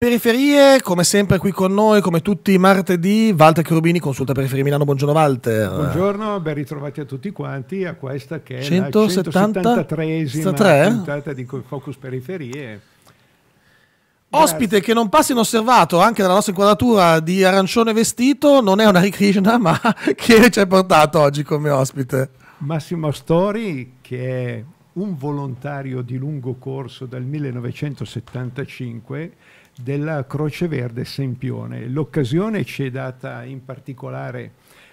Periferie, come sempre qui con noi, come tutti i martedì, Walter Cherubini, consulta Periferie Milano. Buongiorno Walter. Buongiorno, ben ritrovati a tutti quanti a questa che è 170... la 173esima puntata di Focus Periferie. Ospite Grazie. che non passa inosservato anche dalla nostra inquadratura di arancione vestito, non è un Hare Krishna, ma che ci hai portato oggi come ospite? Massimo Astori, che è un volontario di lungo corso dal 1975 della Croce Verde Sempione. L'occasione ci è data in particolare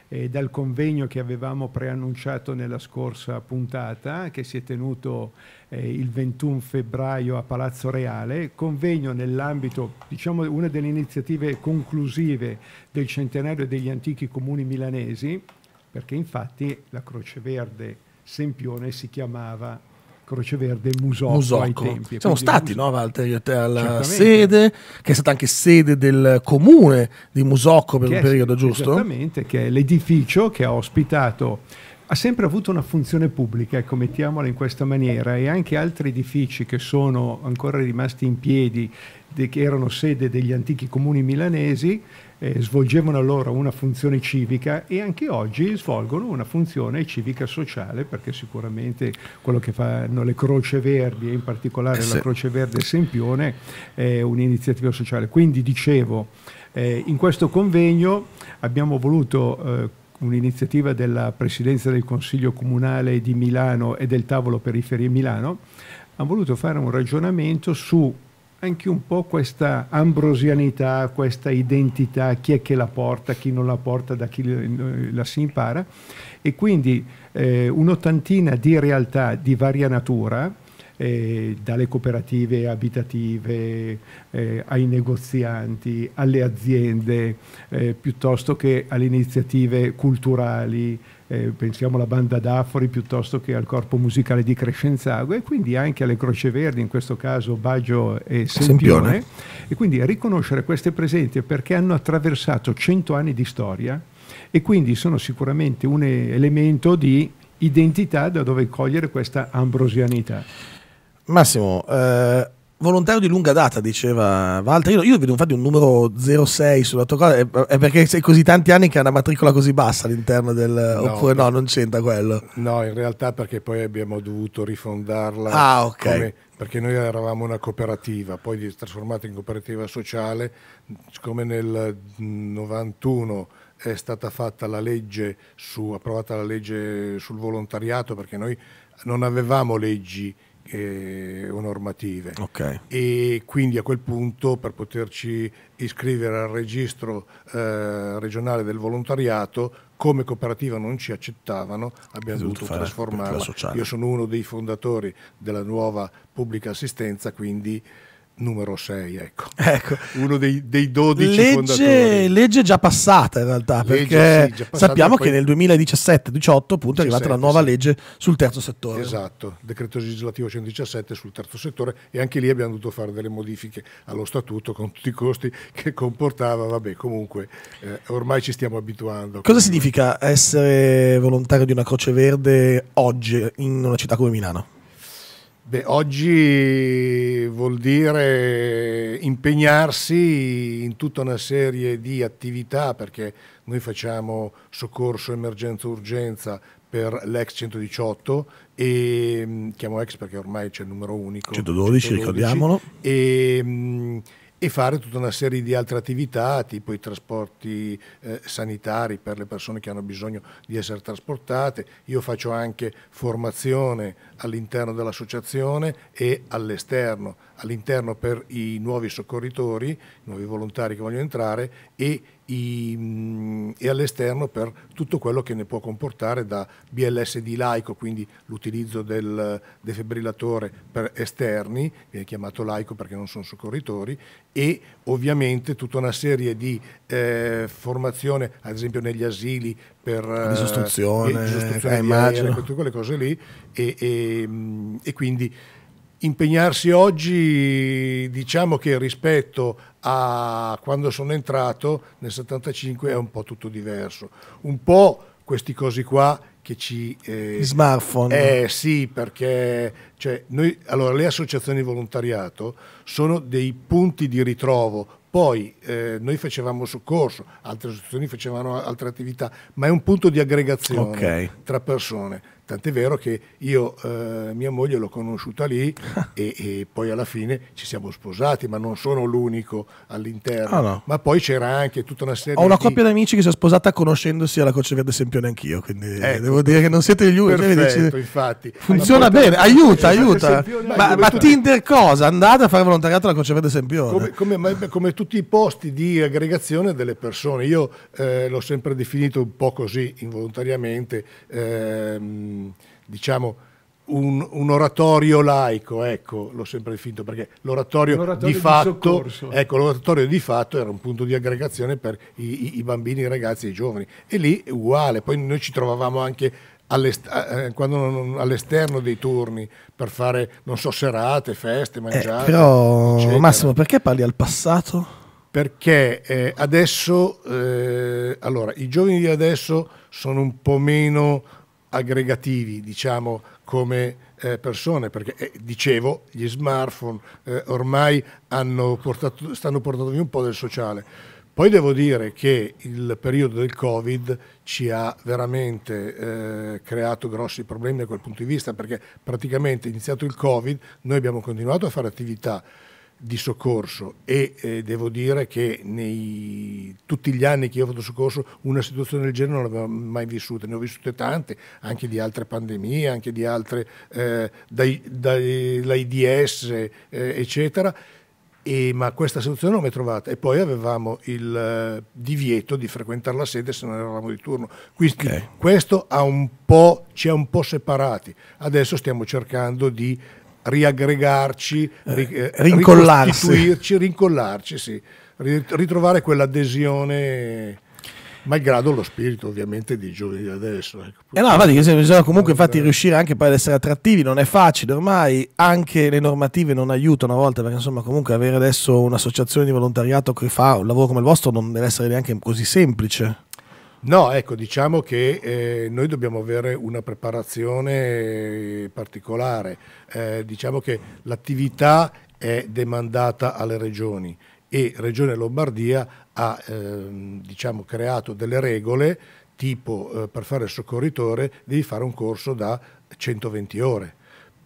eh, dal convegno che avevamo preannunciato nella scorsa puntata, che si è tenuto eh, il 21 febbraio a Palazzo Reale, convegno nell'ambito, diciamo, una delle iniziative conclusive del centenario degli antichi comuni milanesi, perché infatti la Croce Verde Sempione si chiamava Croceverde Musocco, Musocco. ai tempi. Siamo stati Mus- no, Walter, alla sede, che è stata anche sede del comune di Musocco per che un periodo, è, giusto? Esattamente, che è l'edificio che ha ospitato ha sempre avuto una funzione pubblica, ecco, mettiamola in questa maniera, e anche altri edifici che sono ancora rimasti in piedi, che erano sede degli antichi comuni milanesi, eh, svolgevano allora una funzione civica e anche oggi svolgono una funzione civica sociale perché sicuramente quello che fanno le Croce Verdi e in particolare eh sì. la Croce Verde Sempione è un'iniziativa sociale. Quindi dicevo, eh, in questo convegno abbiamo voluto eh, un'iniziativa della Presidenza del Consiglio Comunale di Milano e del Tavolo Periferie Milano, hanno voluto fare un ragionamento su anche un po' questa ambrosianità, questa identità, chi è che la porta, chi non la porta, da chi la si impara. E quindi eh, un'ottantina di realtà di varia natura, eh, dalle cooperative abitative eh, ai negozianti, alle aziende, eh, piuttosto che alle iniziative culturali, eh, pensiamo alla banda d'Afori piuttosto che al corpo musicale di Crescenzago e quindi anche alle Croce Verdi, in questo caso Baggio e Sempione. Sempione. E quindi riconoscere queste presenze perché hanno attraversato cento anni di storia e quindi sono sicuramente un elemento di identità da dove cogliere questa ambrosianità. Massimo, eh, volontario di lunga data, diceva Walter. Io, io vedo infatti un numero 06 sulla tua cosa, è, è perché sei così tanti anni che ha una matricola così bassa all'interno del... No, oppure no, non c'entra quello? No, in realtà perché poi abbiamo dovuto rifondarla. Ah, ok. Come, perché noi eravamo una cooperativa, poi si è trasformata in cooperativa sociale, siccome nel 91 è stata fatta la legge su, approvata la legge sul volontariato, perché noi non avevamo leggi eh, o normative. Okay. E quindi a quel punto per poterci iscrivere al registro eh, regionale del volontariato, come cooperativa non ci accettavano, abbiamo dovuto trasformarla. Io sono uno dei fondatori della nuova pubblica assistenza, quindi numero 6, ecco. ecco. Uno dei, dei 12 legge, fondatori. Legge già passata in realtà, legge, perché sì, passata sappiamo poi... che nel 2017-18 appunto è arrivata la nuova sì. legge sul terzo settore. Esatto, decreto legislativo 117 sul terzo settore e anche lì abbiamo dovuto fare delle modifiche allo statuto con tutti i costi che comportava, vabbè comunque eh, ormai ci stiamo abituando. Cosa significa essere volontario di una Croce Verde oggi in una città come Milano? Beh, oggi vuol dire impegnarsi in tutta una serie di attività perché noi facciamo soccorso, emergenza, urgenza per l'ex 118 e mm, chiamo ex perché ormai c'è il numero unico 112, 112 ricordiamolo e mm, e fare tutta una serie di altre attività, tipo i trasporti eh, sanitari per le persone che hanno bisogno di essere trasportate. Io faccio anche formazione all'interno dell'associazione e all'esterno, all'interno per i nuovi soccorritori, i nuovi volontari che vogliono entrare e i, mm, e all'esterno per tutto quello che ne può comportare da BLSD laico, quindi l'utilizzo del defibrillatore per esterni, viene chiamato laico perché non sono soccorritori, e ovviamente tutta una serie di eh, formazione, ad esempio negli asili per eh, disostruzione, eh, disostruzione eh, di eh, aereo, tutte quelle cose lì, e, e, mm, e quindi impegnarsi oggi diciamo che rispetto a quando sono entrato nel 75 è un po' tutto diverso un po' questi cosi qua che ci eh, smartphone eh sì perché cioè, noi, allora, le associazioni di volontariato sono dei punti di ritrovo poi eh, noi facevamo soccorso, altre associazioni facevano altre attività, ma è un punto di aggregazione okay. tra persone Tant'è vero che io, eh, mia moglie, l'ho conosciuta lì e, e, poi alla fine ci siamo sposati, ma non sono l'unico all'interno. Ah, no. Ma poi c'era anche tutta una serie di... Ho una di... coppia di amici che si è sposata conoscendosi alla Coce Verde Sempione anch'io, quindi eh, devo dire che non siete gli unici. Perfetto, infatti. Funziona bene, aiuta, esatto, aiuta. ma, ma Tinder cosa? Andate a fare volontariato alla Coce Verde Sempione. Come, come, come, tutti i posti di aggregazione delle persone. Io eh, l'ho sempre definito un po' così, involontariamente. Eh, diciamo, un, un, oratorio laico, ecco, l'ho sempre definito, perché l'oratorio, l'oratorio di, di, fatto, ecco, l'oratorio di fatto era un punto di aggregazione per i, i, i bambini, i ragazzi e i giovani. E lì è uguale, poi noi ci trovavamo anche All'est- eh, quando, all'esterno dei turni per fare, non so, serate, feste, mangiare. Eh, però, eccetera. Massimo, perché parli al passato? Perché eh, adesso, eh, allora, i giovani di adesso sono un po' meno aggregativi, diciamo, come eh, persone, perché eh, dicevo, gli smartphone eh, ormai portato, stanno portando via un po' del sociale. Poi devo dire che il periodo del Covid ci ha veramente eh, creato grossi problemi da quel punto di vista, perché praticamente iniziato il Covid noi abbiamo continuato a fare attività, di soccorso e eh, devo dire che nei tutti gli anni che io ho fatto soccorso una situazione del genere non l'avevo mai vissuta, ne ho vissute tante, anche di altre pandemie, anche di altre, eh, dall'AIDS, eh, eccetera. E, ma questa situazione non l'ho mai trovata e poi avevamo il uh, divieto di frequentare la sede se non eravamo di turno quindi okay. questo ha un po', ci ha un po' separati adesso stiamo cercando di riaggregarci, eh, ri, eh, rincollarci. rincollarci, sì, ritrovare quell'adesione malgrado lo spirito ovviamente di giovani adesso. Ecco, eh no, infatti, bisogna comunque infatti, riuscire anche poi ad essere attrattivi, non è facile, ormai anche le normative non aiutano a volte perché insomma comunque avere adesso un'associazione di volontariato che fa un lavoro come il vostro non deve essere neanche così semplice. No, ecco, diciamo che eh, noi dobbiamo avere una preparazione particolare, eh, diciamo che l'attività è demandata alle regioni e Regione Lombardia ha ehm, diciamo, creato delle regole tipo eh, per fare il soccorritore devi fare un corso da 120 ore.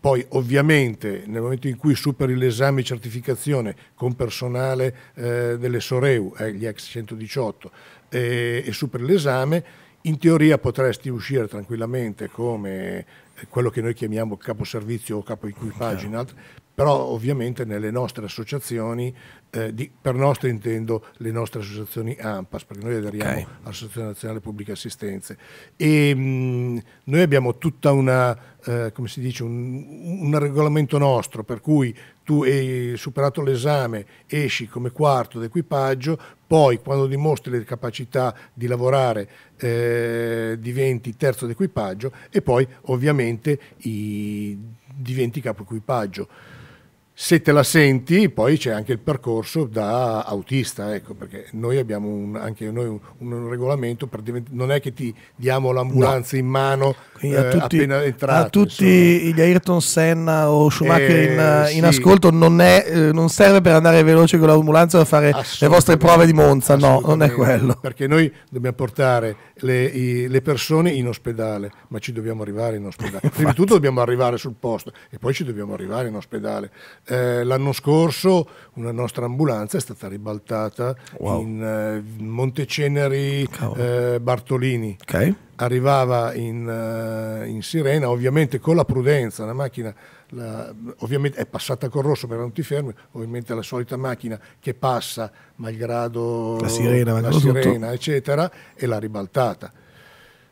Poi ovviamente nel momento in cui superi l'esame di certificazione con personale eh, delle Soreu, eh, gli ex 118, e, e superi l'esame, in teoria potresti uscire tranquillamente come quello che noi chiamiamo capo servizio o capo equipaggio, okay però ovviamente nelle nostre associazioni, eh, di, per nostre intendo le nostre associazioni AMPAS, perché noi aderiamo okay. all'Associazione Nazionale Pubbliche Assistenze. E, mh, mm, noi abbiamo tutta una, eh, come si dice, un, un regolamento nostro, per cui tu hai superato l'esame, esci come quarto d'equipaggio, poi quando dimostri le capacità di lavorare eh, diventi terzo d'equipaggio e poi ovviamente i, diventi capo equipaggio se te la senti, poi c'è anche il percorso da autista, ecco, perché noi abbiamo un, anche noi un, un regolamento, per divent- non è che ti diamo l'ambulanza no. in mano eh, a tutti, appena entrato. A tutti insomma. gli Ayrton Senna o Schumacher eh, in, sì. ascolto non, è, eh, non, serve per andare veloce con l'ambulanza a fare le vostre prove di Monza, no, non è quello. Perché noi dobbiamo portare le, i, le persone in ospedale, ma ci dobbiamo arrivare in ospedale. Prima di tutto dobbiamo arrivare sul posto e poi ci dobbiamo arrivare in ospedale. Eh, l'anno scorso una nostra ambulanza è stata ribaltata wow. in eh, Monteceneri eh, Bartolini. Okay. Arrivava in, eh, in, Sirena, ovviamente con la prudenza, la macchina la, ovviamente è passata col rosso per non ti fermi, ovviamente la solita macchina che passa malgrado la sirena, la sirena eccetera, e l'ha ribaltata.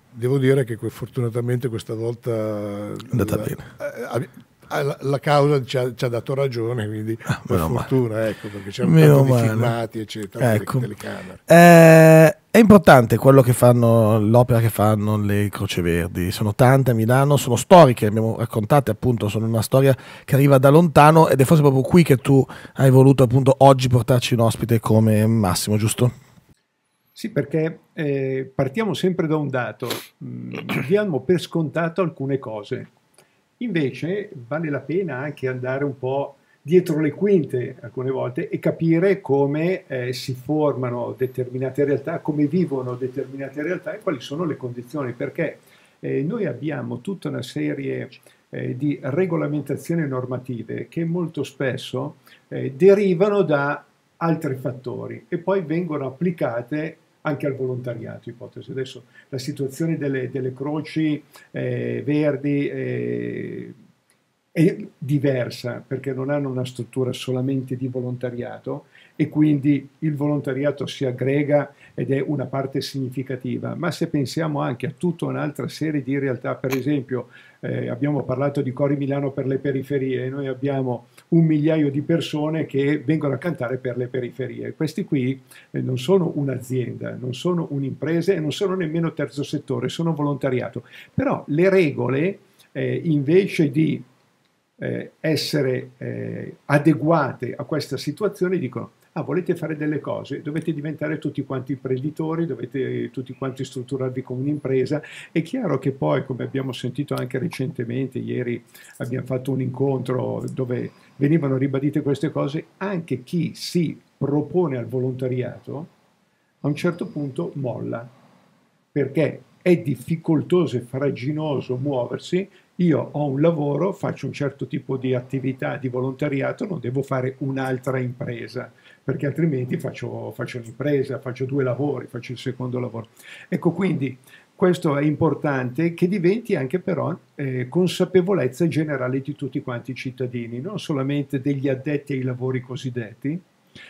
Devo dire che fortunatamente questa volta... È andata la, bene. Eh, Ah, la causa ci ha, ci ha, dato ragione, quindi ah, per fortuna, male. ecco, perché c'erano tanto male. filmati, eccetera, ecco. telecamere. Eh, è importante quello che fanno, l'opera che fanno le Croceverdi, sono tante a Milano, sono storiche, abbiamo raccontate appunto, sono una storia che arriva da lontano ed è forse proprio qui che tu hai voluto appunto oggi portarci in ospite come Massimo, giusto? Sì, perché eh, partiamo sempre da un dato, mm, diamo per scontato alcune cose Invece vale la pena anche andare un po' dietro le quinte alcune volte e capire come eh, si formano determinate realtà, come vivono determinate realtà e quali sono le condizioni, perché eh, noi abbiamo tutta una serie eh, di regolamentazioni normative che molto spesso eh, derivano da altri fattori e poi vengono applicate anche al volontariato. Ipotesi. Adesso la situazione delle, delle croci eh, verdi eh, è diversa perché non hanno una struttura solamente di volontariato, e quindi il volontariato si aggrega ed è una parte significativa, ma se pensiamo anche a tutta un'altra serie di realtà, per esempio eh, abbiamo parlato di Cori Milano per le periferie noi abbiamo un migliaio di persone che vengono a cantare per le periferie. Questi qui eh, non sono un'azienda, non sono un'impresa e non sono nemmeno terzo settore, sono volontariato. Però le regole eh, invece di eh, essere eh, adeguate a questa situazione dicono ah, volete fare delle cose, dovete diventare tutti quanti imprenditori, dovete tutti quanti strutturarvi come un'impresa. È chiaro che poi, come abbiamo sentito anche recentemente, ieri abbiamo fatto un incontro dove venivano ribadite queste cose, anche chi si propone al volontariato a un certo punto molla, perché è difficoltoso e faraginoso muoversi io ho un lavoro, faccio un certo tipo di attività di volontariato, non devo fare un'altra impresa, perché altrimenti faccio, faccio un'impresa, faccio due lavori, faccio il secondo lavoro. Ecco, quindi questo è importante che diventi anche però eh, consapevolezza generale di tutti quanti i cittadini, non solamente degli addetti ai lavori cosiddetti,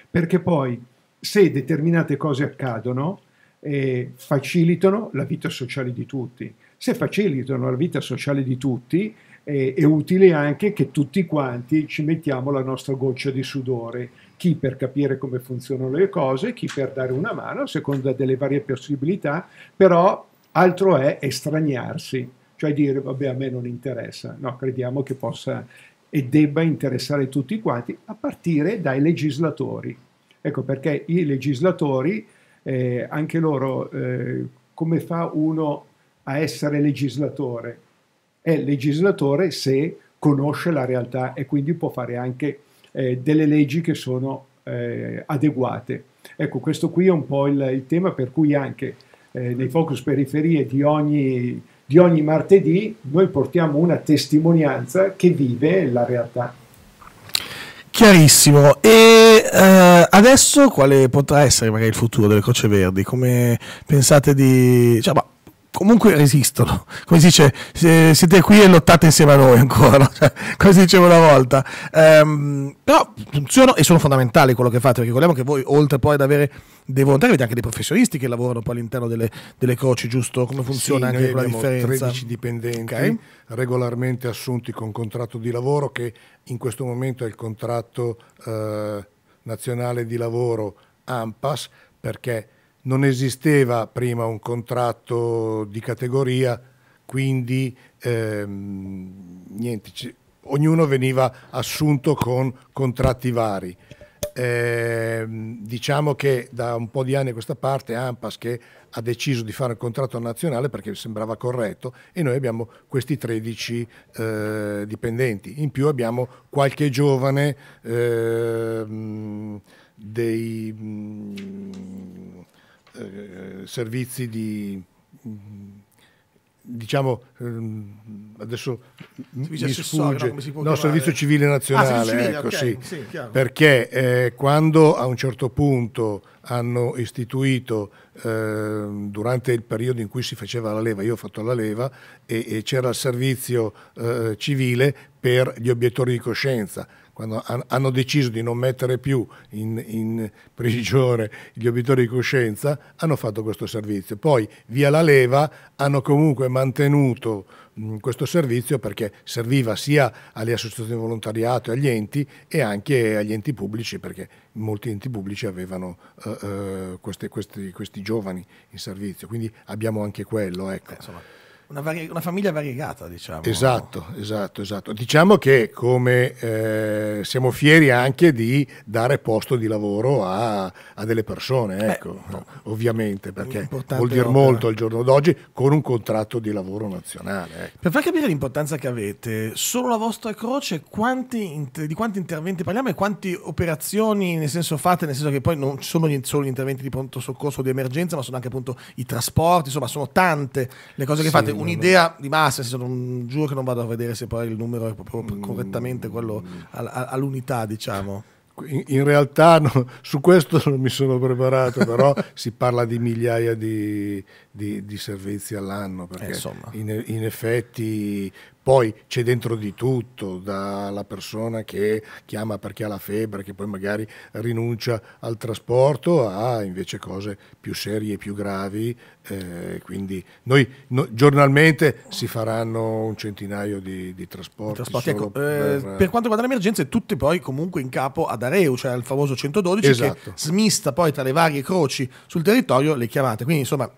perché poi se determinate cose accadono, eh, facilitano la vita sociale di tutti se facilitano la vita sociale di tutti, è utile anche che tutti quanti ci mettiamo la nostra goccia di sudore, chi per capire come funzionano le cose, chi per dare una mano, a seconda delle varie possibilità, però altro è estraniarsi, cioè dire vabbè a me non interessa, no, crediamo che possa e debba interessare tutti quanti, a partire dai legislatori. Ecco perché i legislatori, eh, anche loro, eh, come fa uno a essere legislatore. È legislatore se conosce la realtà e quindi può fare anche eh, delle leggi che sono eh, adeguate. Ecco, questo qui è un po' il, il tema per cui anche eh, nei focus periferie di ogni, di ogni martedì noi portiamo una testimonianza che vive la realtà. Chiarissimo. E eh, adesso quale potrà essere magari il futuro delle Croce Verdi? Come pensate di... Cioè, ma comunque resistono. Come si dice, siete qui e lottate insieme a noi ancora, cioè, come si diceva una volta. Um, però funzionano e sono fondamentali quello che fate, perché ricordiamo che voi, oltre poi ad avere dei volontari, avete anche dei professionisti che lavorano poi all'interno delle, delle croci, giusto? Come funziona sì, anche quella differenza? 13 dipendenti okay. regolarmente assunti con contratto di lavoro, che in questo momento è il contratto eh, nazionale di lavoro AMPAS, perché non esisteva prima un contratto di categoria, quindi ehm, niente, c- ognuno veniva assunto con contratti vari. Eh, diciamo che da un po' di anni a questa parte Ampas che ha deciso di fare un contratto nazionale perché sembrava corretto e noi abbiamo questi 13 eh, dipendenti. In più abbiamo qualche giovane eh, dei mm, eh, servizi di diciamo ehm, adesso mi sfugge no, servizio civile nazionale ah, servizio civile, ecco, okay. sì. Sì, perché eh, quando a un certo punto hanno istituito eh, durante il periodo in cui si faceva la leva io ho fatto la leva e, e c'era il servizio eh, civile per gli obiettori di coscienza quando hanno deciso di non mettere più in, in prigione gli obitori di coscienza, hanno fatto questo servizio. Poi, via la leva, hanno comunque mantenuto mh, questo servizio perché serviva sia alle associazioni di volontariato e agli enti e anche agli enti pubblici, perché molti enti pubblici avevano uh, eh, uh, eh, questi, questi, questi giovani in servizio. Quindi abbiamo anche quello. Ecco. Eh, una, varie, una, famiglia variegata, diciamo. Esatto, esatto, esatto. Diciamo che come eh, siamo fieri anche di dare posto di lavoro a, a delle persone, ecco, eh, no. ovviamente, perché vuol dire molto al giorno d'oggi con un contratto di lavoro nazionale. Ecco. Per far capire l'importanza che avete, solo la vostra croce, quanti, di quanti interventi parliamo e quante operazioni nel senso fate, nel senso che poi non sono solo gli interventi di pronto soccorso o di emergenza, ma sono anche appunto i trasporti, insomma sono tante le cose che sì. fate un'idea di massa, non, giuro che non vado a vedere se poi il numero è proprio mm. correttamente quello all'unità, diciamo. In realtà no, su questo non mi sono preparato, però si parla di migliaia di, di, di servizi all'anno, perché eh, in, in, effetti poi c'è dentro di tutto, dalla persona che chiama perché ha la febbre, che poi magari rinuncia al trasporto, a invece cose più serie, e più gravi. Eh, quindi noi no, giornalmente si faranno un centinaio di, di trasporti. trasporti ecco, eh, per... Eh, per... quanto riguarda le emergenze, tutte poi comunque in capo ad Areu, cioè al famoso 112, esatto. che smista poi tra le varie croci sul territorio le chiamate. Quindi insomma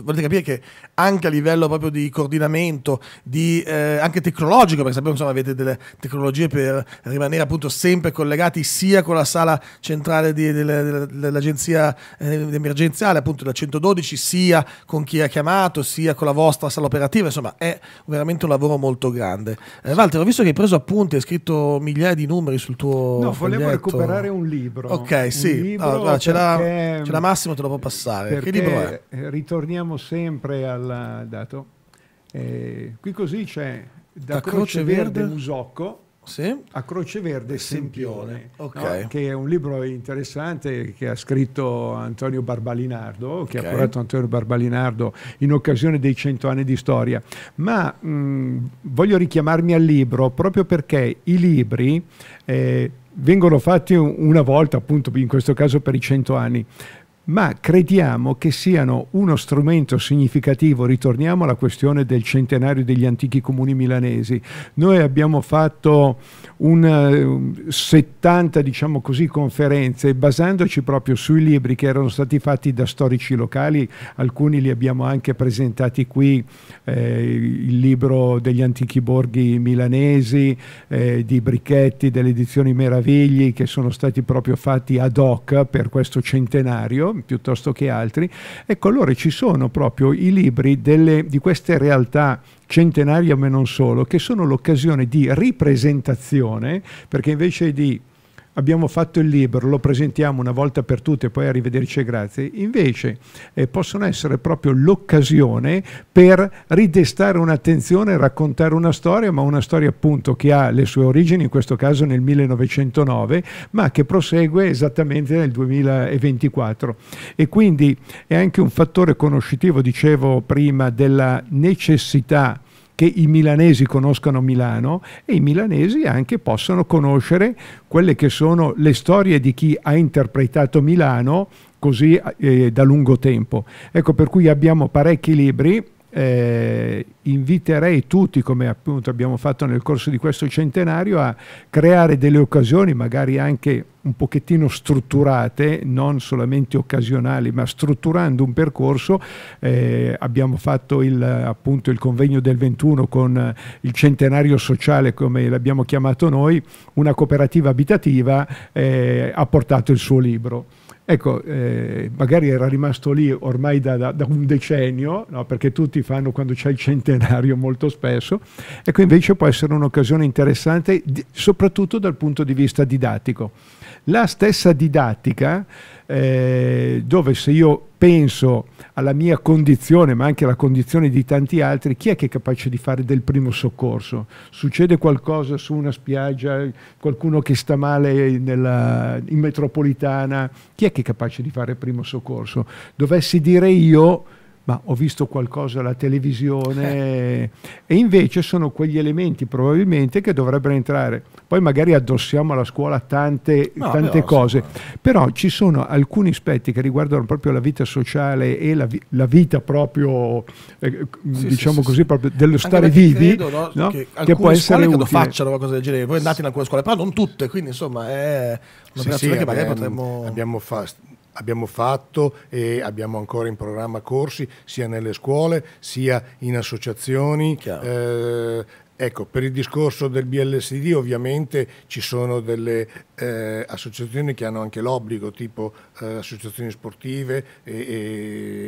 volete capire che anche a livello proprio di coordinamento, di, eh, anche tecnologico, perché sappiamo che avete delle tecnologie per rimanere appunto sempre collegati sia con la sala centrale di, delle, dell'agenzia eh, emergenziale, appunto della 112, sia con chi ha chiamato, sia con la vostra sala operativa, insomma è veramente un lavoro molto grande. Eh, Walter, ho visto che hai preso appunti, hai scritto migliaia di numeri sul tuo... No, volevo recuperare un libro. Ok, sì, libro allora, guarda, perché... ce, l'ha, Massimo, te lo può passare. Che libro è? Ritorniamo torniamo sempre al dato. Eh, qui così c'è da, da Croce, Croce Verde, Verde Musocco sì. a Croce Verde Sempione, okay. no? che è un libro interessante che ha scritto Antonio Barbalinardo, che okay. ha curato Antonio Barbalinardo in occasione dei cento anni di storia. Ma mh, mm, voglio richiamarmi al libro proprio perché i libri eh, vengono fatti una volta, appunto in questo caso per i cento anni, ma crediamo che siano uno strumento significativo. Ritorniamo alla questione del centenario degli antichi comuni milanesi. Noi abbiamo fatto un 70, eh, diciamo così, conferenze basandoci proprio sui libri che erano stati fatti da storici locali, alcuni li abbiamo anche presentati qui, eh, il libro degli antichi borghi milanesi, eh, di Brichetti, delle edizioni Meravigli, che sono stati proprio fatti ad hoc per questo centenario piuttosto che altri, ecco allora ci sono proprio i libri delle, di queste realtà centenarie ma non solo, che sono l'occasione di ripresentazione, perché invece di abbiamo fatto il libro, lo presentiamo una volta per tutte e poi arrivederci e grazie, invece eh, possono essere proprio l'occasione per ridestare un'attenzione, raccontare una storia, ma una storia appunto che ha le sue origini, in questo caso nel 1909, ma che prosegue esattamente nel 2024. E quindi è anche un fattore conoscitivo, dicevo prima, della necessità che i milanesi conoscano Milano e i milanesi anche possano conoscere quelle che sono le storie di chi ha interpretato Milano così eh, da lungo tempo. Ecco per cui abbiamo parecchi libri eh, inviterei tutti, come appunto abbiamo fatto nel corso di questo centenario, a creare delle occasioni, magari anche un pochettino strutturate, non solamente occasionali, ma strutturando un percorso. Eh, abbiamo fatto il, appunto il convegno del 21 con il centenario sociale, come l'abbiamo chiamato noi, una cooperativa abitativa eh, ha portato il suo libro. Ecco, eh, magari era rimasto lì ormai da, da, da un decennio, no? perché tutti fanno quando c'è il centenario molto spesso, ecco invece può essere un'occasione interessante di, soprattutto dal punto di vista didattico. La stessa didattica eh, dove se io penso alla mia condizione, ma anche alla condizione di tanti altri, chi è che è capace di fare del primo soccorso? Succede qualcosa su una spiaggia, qualcuno che sta male nella, in metropolitana, chi è che è capace di fare il primo soccorso? Dovessi dire io ma ho visto qualcosa alla televisione eh. e invece sono quegli elementi probabilmente che dovrebbero entrare. Poi magari addossiamo alla scuola tante, no, tante però, cose, sì. però ci sono alcuni aspetti che riguardano proprio la vita sociale e la, vi la vita proprio, eh, sì, diciamo sì, così, proprio dello Anche stare vivi, credo, no? No? Che, che può essere utile. Credo facciano qualcosa del genere, voi andate in alcune scuole, però non tutte, quindi insomma è una sì, sì, che magari potremmo... Abbiamo fatto Abbiamo fatto e abbiamo ancora in programma corsi sia nelle scuole sia in associazioni. Eh, ecco, per il discorso del BLSD ovviamente ci sono delle eh, associazioni che hanno anche l'obbligo, tipo eh, associazioni sportive, e,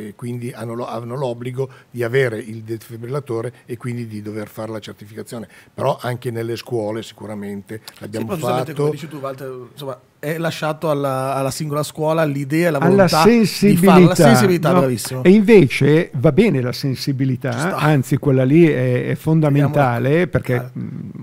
e quindi hanno, hanno l'obbligo di avere il defibrillatore e quindi di dover fare la certificazione. Però anche nelle scuole sicuramente l'abbiamo sì, fatto. Come dici tu, Walter, insomma è lasciato alla, alla singola scuola l'idea, e la volontà alla sensibilità, di la sensibilità no? bravissimo. E invece va bene la sensibilità, anzi quella lì è, è fondamentale Vediamo. perché ah.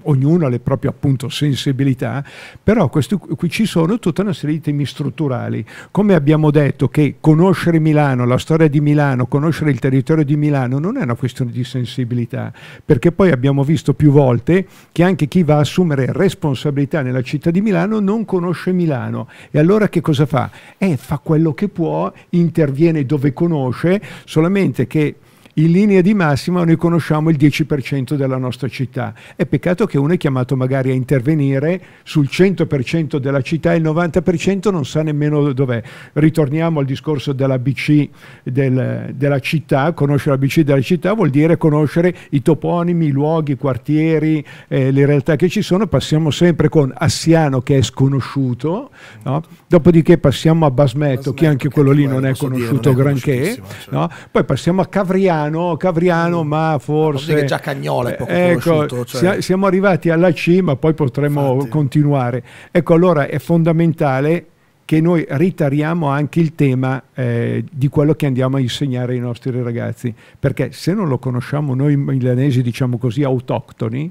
ognuno ha le proprie appunto sensibilità, però questo, qui ci sono tutta una serie di temi strutturali. Come abbiamo detto che conoscere Milano, la storia di Milano, conoscere il territorio di Milano non è una questione di sensibilità, perché poi abbiamo visto più volte che anche chi va a assumere responsabilità nella città di Milano non conosce Milano Milano. E allora che cosa fa? Eh, fa quello che può, interviene dove conosce, solamente che in linea di massima noi conosciamo il 10% della nostra città. È peccato che uno è chiamato magari a intervenire sul 100% della città e il 90% non sa nemmeno dov'è. Ritorniamo al discorso dell'ABC del, della città, conoscere l'ABC della città vuol dire conoscere i toponimi, i luoghi, i quartieri, eh, le realtà che ci sono, passiamo sempre con Assiano che è sconosciuto, no? dopodiché passiamo a Basmetto, Basmetto che anche quello lì non è conosciuto dire, non è granché, no? poi passiamo a Cavriano cavriano, cavriano mm. ma ah, forse... Che già Giacagnola è poco eh, ecco, cioè... Siamo arrivati alla C, ma poi potremmo Infatti. continuare. Ecco, allora è fondamentale che noi ritariamo anche il tema eh, di quello che andiamo a insegnare ai nostri ragazzi, perché se non lo conosciamo noi milanesi, diciamo così, autoctoni,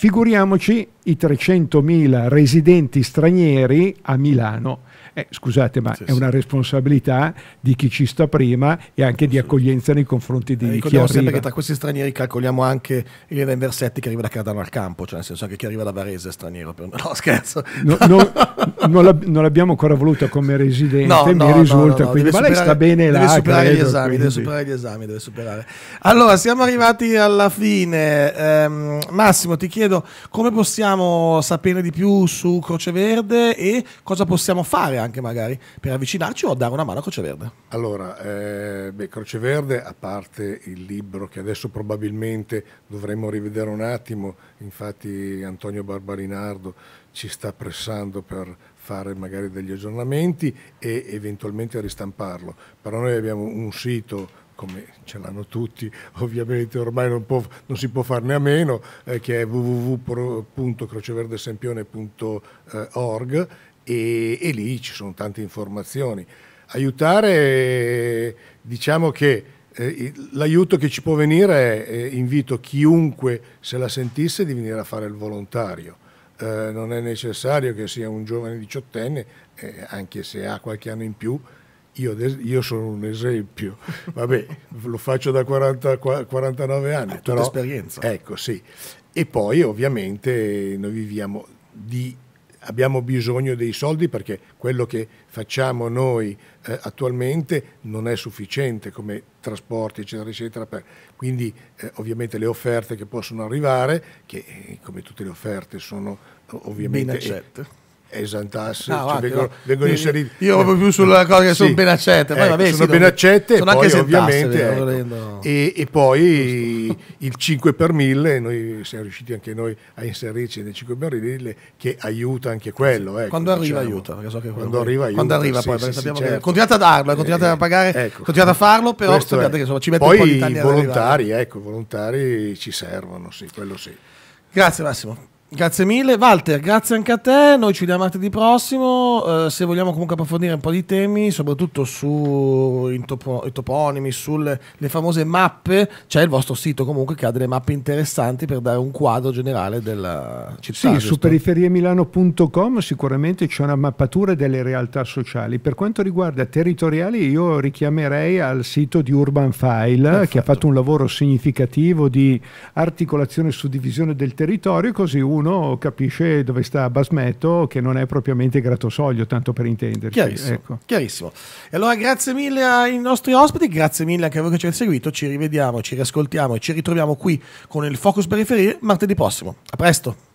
Figuriamoci i 300.000 residenti stranieri a Milano. Eh, scusate, ma sì, è sì. una responsabilità di chi ci sta prima e anche sì. di accoglienza nei confronti di eh, chi arriva. sempre che tra questi stranieri calcoliamo anche Elena Inversetti che arriva da Cardano al campo, cioè nel senso anche chi arriva da Varese è straniero. Per... No, scherzo. No, no, non, l'ab- non, l'abbiamo ancora voluta come residente, no, mi no, risulta, no, quindi, ma lei sta bene là, superare, credo, esami, deve superare gli esami, deve superare Allora, siamo arrivati alla fine. Eh, Massimo, ti chiedo come possiamo sapere di più su Croce Verde e cosa possiamo fare anche magari per avvicinarci o dare una mano a Croce Verde? Allora, eh, beh, Croce Verde, a parte il libro che adesso probabilmente dovremmo rivedere un attimo, infatti Antonio Barbarinardo ci sta pressando per fare magari degli aggiornamenti e eventualmente ristamparlo. Però noi abbiamo un sito come ce l'hanno tutti, ovviamente ormai non, può, non, si può farne a meno, eh, che è www.croceverdesempione.org e, e lì ci sono tante informazioni. Aiutare, diciamo che eh, l'aiuto che ci può venire è, eh, invito chiunque se la sentisse di venire a fare il volontario eh, non è necessario che sia un giovane diciottenne, eh, anche se ha qualche anno in più, io, io, sono un esempio, vabbè, lo faccio da 40, 49 anni. È ah, però, esperienza. Ecco, sì. E poi ovviamente noi viviamo di abbiamo bisogno dei soldi perché quello che facciamo noi eh, attualmente non è sufficiente come trasporti eccetera eccetera per, quindi eh, ovviamente le offerte che possono arrivare che eh, come tutte le offerte sono ovviamente ben accette esantasse, no, cioè vengono, vengono, inseriti. Io proprio più sulla cosa che sì. sono ben accette, poi ecco, vabbè, sono sì, ben accette sono poi, anche ovviamente ecco. ecco. e, e, poi il 5 per 1000, noi siamo riusciti anche noi a inserirci nel 5 per 1000 che aiuta anche quello. Ecco, quando arriva diciamo. aiuta, so quando, quando arriva aiuta. Quando arriva sì, poi, perché sappiamo certo. che continuate a darlo, eh, continuate eh, a pagare, ecco. continuate a farlo, però sappiate che insomma, ci mette poi un po' di Poi i volontari, ecco, i volontari ci servono, sì, quello sì. Grazie Massimo. Grazie mille, Walter, grazie anche a te, noi ci vediamo martedì prossimo, eh, se vogliamo comunque approfondire un po' di temi, soprattutto sui topo toponimi, sulle famose mappe, c'è il vostro sito comunque che ha delle mappe interessanti per dare un quadro generale della città. Sì, giusto? su periferiemilano.com sicuramente c'è una mappatura delle realtà sociali, per quanto riguarda territoriali io richiamerei al sito di Urban File Perfetto. che ha fatto un lavoro significativo di articolazione e suddivisione del territorio, così uno uno capisce dove sta Basmetto, che non è propriamente Grattosoglio, tanto per intenderci. Chiarissimo, ecco. chiarissimo. E allora grazie mille ai nostri ospiti, grazie mille anche a voi che ci avete seguito, ci rivediamo, ci riascoltiamo e ci ritroviamo qui con il Focus Periferie martedì prossimo. A presto!